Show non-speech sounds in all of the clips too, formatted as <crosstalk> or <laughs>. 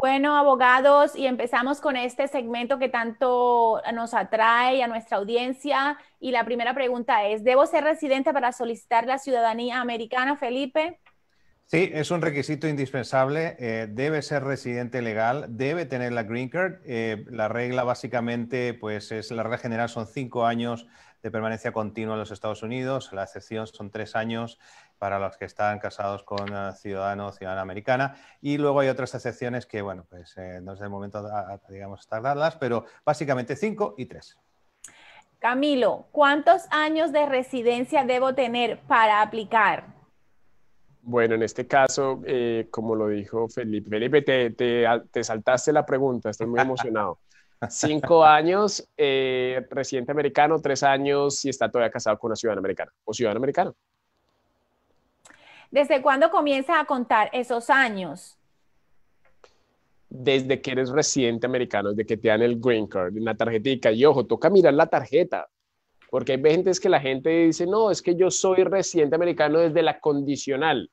Bueno, abogados, y empezamos con este segmento que tanto nos atrae a nuestra audiencia. Y la primera pregunta es, ¿debo ser residente para solicitar la ciudadanía americana, Felipe? Sí, es un requisito indispensable. Eh, debe ser residente legal, debe tener la green card. Eh, la regla básicamente, pues es la regla general, son cinco años de permanencia continua en los Estados Unidos. La excepción son tres años para los que están casados con eh, ciudadano o ciudadana americana. Y luego hay otras excepciones que, bueno, pues eh, no es el momento, digamos, tardarlas, pero básicamente cinco y tres. Camilo, ¿cuántos años de residencia debo tener para aplicar? Bueno, en este caso, eh, como lo dijo Felipe, Felipe, te, te, saltaste la pregunta, estoy muy emocionado. cinco <laughs> años residente americano, tres años si está todavía casado con una ciudadana americana o ciudadano americano. ¿Desde cuándo comienzas a contar esos años? Desde que eres residente americano, desde que te dan el green card, una tarjetita. Y ojo, toca mirar la tarjeta, porque hay veces que la gente dice, no, es que yo soy residente americano desde la condicional,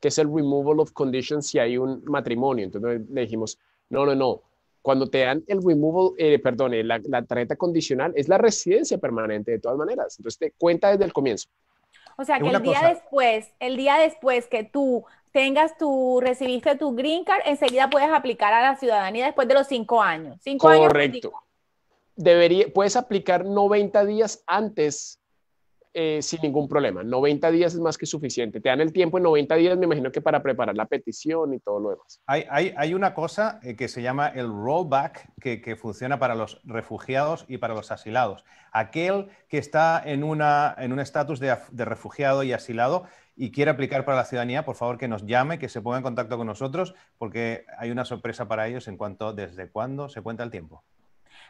que es el removal of conditions si hay un matrimonio. Entonces le dijimos, no, no, no, cuando te dan el removal, eh, perdón, la, la, tarjeta condicional es la residencia permanente de todas maneras. Entonces te cuenta desde el comienzo. O sea, que el día después, el día después que tú tengas tu, recibiste tu green card, enseguida puedes aplicar a la ciudadanía después de los cinco años. correcto. Debería, puedes aplicar 90 días antes eh, sin ningún problema. 90 días es más que suficiente. Te dan el tiempo en 90 días, me imagino que para preparar la petición y todo lo demás. Hay, una cosa eh, que se llama el rollback que, funciona para los refugiados y para los asilados. Aquel que está en, un estatus de, de refugiado y asilado y quiere aplicar para la ciudadanía, por favor que nos llame, que se ponga en contacto con nosotros, porque hay una sorpresa para ellos en cuanto desde cuándo se cuenta el tiempo.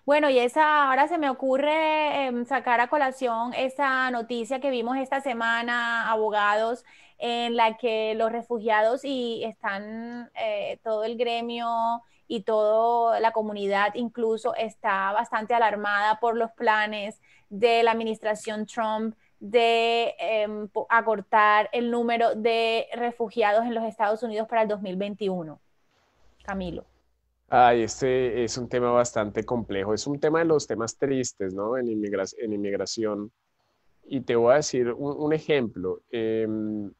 Bueno, y esa ahora se me ocurre em, sacar a colación esa noticia que vimos esta semana, abogados, en la que los refugiados y están eh, todo el gremio y toda la comunidad incluso está bastante alarmada por los planes de la administración Trump de em, acortar el número de refugiados en los Estados Unidos para el 2021. Camilo. Ay, este es un tema bastante complejo. Es un tema de los temas tristes, ¿no? En, inmigración. Y te voy a decir un, ejemplo. Em,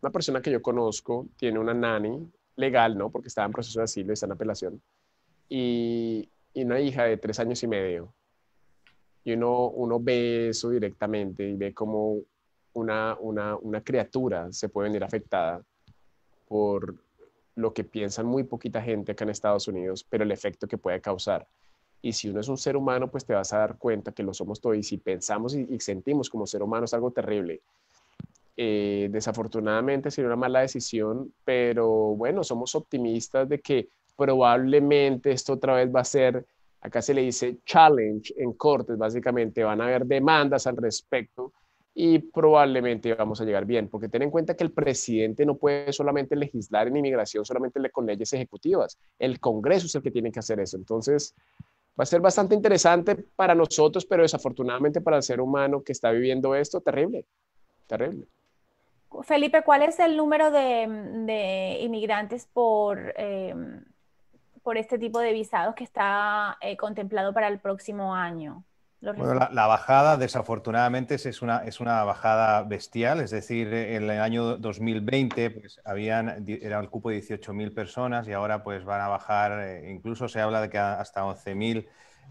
una persona que yo conozco tiene una nani legal, ¿no? Porque estaba en proceso de asilo está en apelación. Y, y una hija de tres años y medio. Y uno, uno ve eso directamente y ve cómo una, una, una criatura se puede venir afectada por, lo que piensan muy poquita gente acá en Estados Unidos, pero el efecto que puede causar. Y si uno es un ser humano, pues te vas a dar cuenta que lo somos todos. Y si pensamos y, sentimos como ser humano es algo terrible. Eh, desafortunadamente sería una mala decisión, pero bueno, somos optimistas de que probablemente esto otra vez va a ser, acá se le dice challenge en cortes, básicamente van a haber demandas al respecto y probablemente vamos a llegar bien, porque ten en cuenta que el presidente no puede solamente legislar en inmigración, solamente con leyes ejecutivas, el Congreso es el que tiene que hacer eso. Entonces, va a ser bastante interesante para nosotros, pero desafortunadamente para el ser humano que está viviendo esto, terrible, terrible. Felipe, ¿cuál es el número de, inmigrantes por, eh, por este tipo de visados que está eh, contemplado para el próximo año? la, bajada, desafortunadamente, es una, bajada bestial, es decir, en el año 2020 pues, habían, era el cupo de 18.000 personas y ahora pues, van a bajar, eh, incluso se habla de que hasta 11.000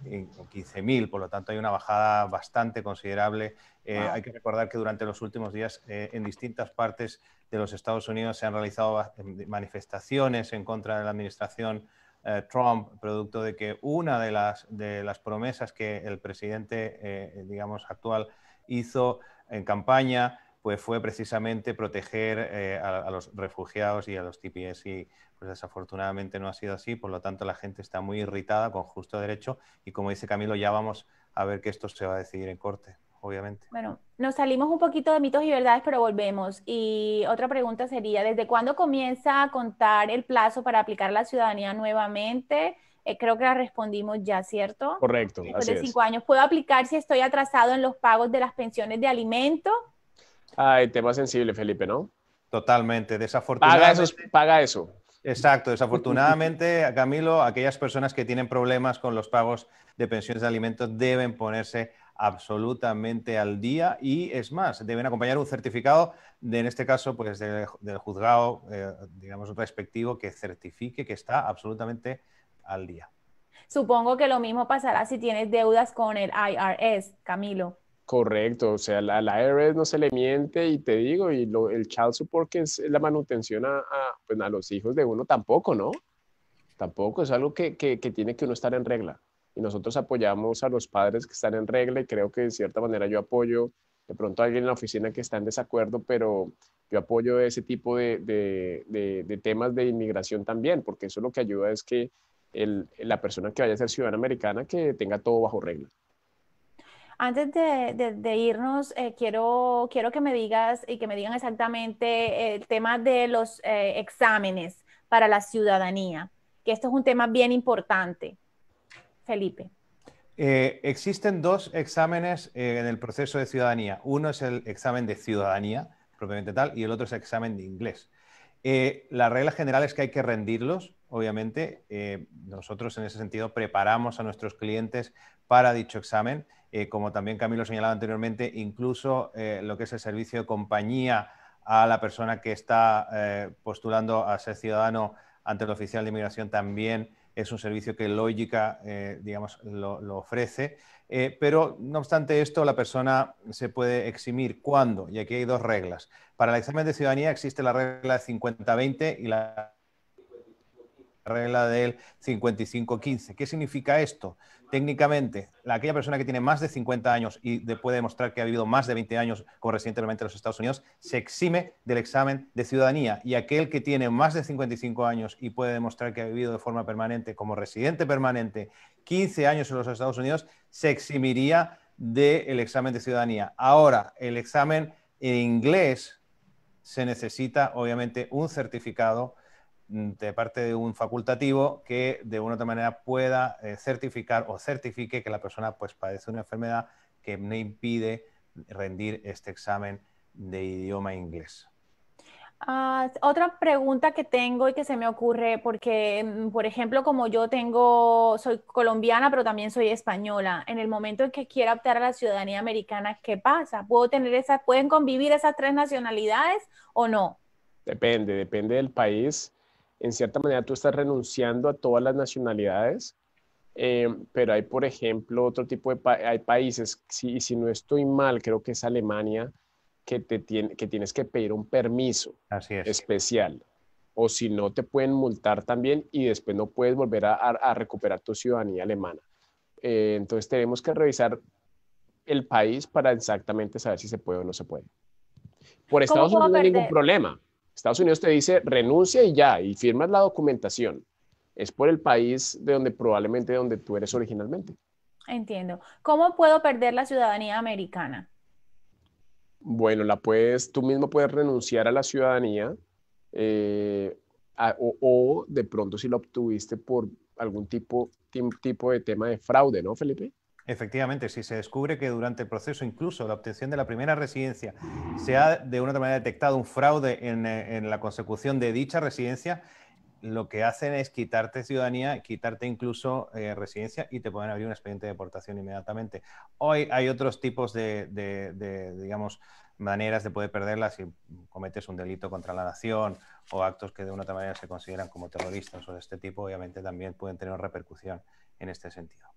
eh, o 15.000, por lo tanto hay una bajada bastante considerable. Eh, hay que recordar que durante los últimos días en distintas partes de los Estados Unidos se han realizado manifestaciones en contra de la administración eh, Trump, producto de que una de las, de las promesas que el presidente, eh, digamos, actual hizo en campaña pues fue precisamente proteger eh, a, los refugiados y a los TPS y pues desafortunadamente no ha sido así, por lo tanto la gente está muy irritada con justo derecho y como dice Camilo ya vamos a ver que esto se va a decidir en corte obviamente. Bueno, nos salimos un poquito de mitos y verdades, pero volvemos. Y otra pregunta sería, ¿desde cuándo comienza a contar el plazo para aplicar la ciudadanía nuevamente? Eh, creo que la respondimos ya, ¿cierto? Correcto. Después de cinco años. ¿Puedo aplicar si estoy atrasado en los pagos de las pensiones de alimento? Ay, ah, tema sensible, Felipe, ¿no? Totalmente, desafortunadamente. Paga eso. Paga eso. Exacto, desafortunadamente, Camilo, aquellas personas que tienen problemas con los pagos de pensiones de alimentos deben ponerse absolutamente al día y es más, deben acompañar un certificado, de, en este caso, pues del, juzgado, digamos eh, digamos, respectivo que certifique que está absolutamente al día. Supongo que lo mismo pasará si tienes deudas con el IRS, Camilo. Correcto, o sea, al IRS no se le miente y te digo, y el child support que es la manutención a, pues a los hijos de uno tampoco, ¿no? Tampoco, es algo que, que, que tiene que uno estar en regla y nosotros apoyamos a los padres que están en regla y creo que de cierta manera yo apoyo de pronto alguien en la oficina que está en desacuerdo, pero yo apoyo ese tipo de, temas de inmigración también, porque eso lo que ayuda es que el, la persona que vaya a ser ciudadana americana que tenga todo bajo regla. Antes de, irnos, eh, quiero, quiero que me digas y que me digan exactamente el tema de los eh, exámenes para la ciudadanía, que esto es un tema bien importante. Felipe. Eh, existen dos exámenes eh, en el proceso de ciudadanía. Uno es el examen de ciudadanía, propiamente tal, y el otro es el examen de inglés. Eh, la regla general es que hay que rendirlos, obviamente. nosotros en ese sentido preparamos a nuestros clientes para dicho examen. como también Camilo señalaba anteriormente, incluso lo que es el servicio de compañía a la persona que está postulando a ser ciudadano ante el oficial de inmigración también es un servicio que Lógica eh, digamos, lo, ofrece. Eh, pero no obstante esto, la persona se puede eximir. ¿Cuándo? Y aquí hay dos reglas. Para el examen de ciudadanía existe la regla 50-20 y la regla del 55 ¿Qué significa esto? Técnicamente, la, aquella persona que tiene más de 50 años y puede demostrar que ha vivido más de 20 años como residente permanente los Estados Unidos se exime del examen de ciudadanía y aquel que tiene más de 55 años y puede demostrar que ha vivido de forma permanente como residente permanente 15 años en los Estados Unidos se eximiría del examen de ciudadanía. Ahora, el examen en inglés se necesita obviamente un certificado Mm, de parte de un facultativo que de una u otra manera pueda eh, certificar o certifique que la persona pues padece una enfermedad que me impide rendir este examen de idioma inglés. Ah, otra pregunta que tengo y que se me ocurre, porque, mm, por ejemplo, como yo tengo, soy colombiana, pero también soy española, en el momento en que quiera optar a la ciudadanía americana, ¿qué pasa? ¿Puedo tener esas, pueden convivir esas tres nacionalidades o no? Depende, depende del país en cierta manera tú estás renunciando a todas las nacionalidades, eh, pero hay, por ejemplo, otro tipo de hay países, si, si no estoy mal, creo que es Alemania, que, te tiene, que tienes que pedir un permiso especial. O si no, te pueden multar también y después no puedes volver a, recuperar tu ciudadanía alemana. Eh, entonces tenemos que revisar el país para exactamente saber si se puede o no se puede. Por Estados Unidos no hay ningún problema, Estados Unidos te dice renuncia y ya, y firmas la documentación. Es por el país de donde probablemente donde tú eres originalmente. Entiendo. ¿Cómo puedo perder la ciudadanía americana? Bueno, la puedes, tú mismo puedes renunciar a la ciudadanía eh, o, de pronto si la obtuviste por algún tipo, tipo de tema de fraude, ¿no, Felipe? Efectivamente, si se descubre que durante el proceso, incluso la obtención de la primera residencia, se ha de una manera detectado un fraude eh, en, la consecución de dicha residencia, lo que hacen es quitarte ciudadanía, quitarte incluso eh, residencia y te pueden abrir un expediente de deportación inmediatamente. Hoy hay otros tipos de, digamos, maneras de poder perderla si cometes un delito contra la nación o actos que de una manera se consideran como terroristas o de este tipo, obviamente también pueden tener repercusión en este sentido.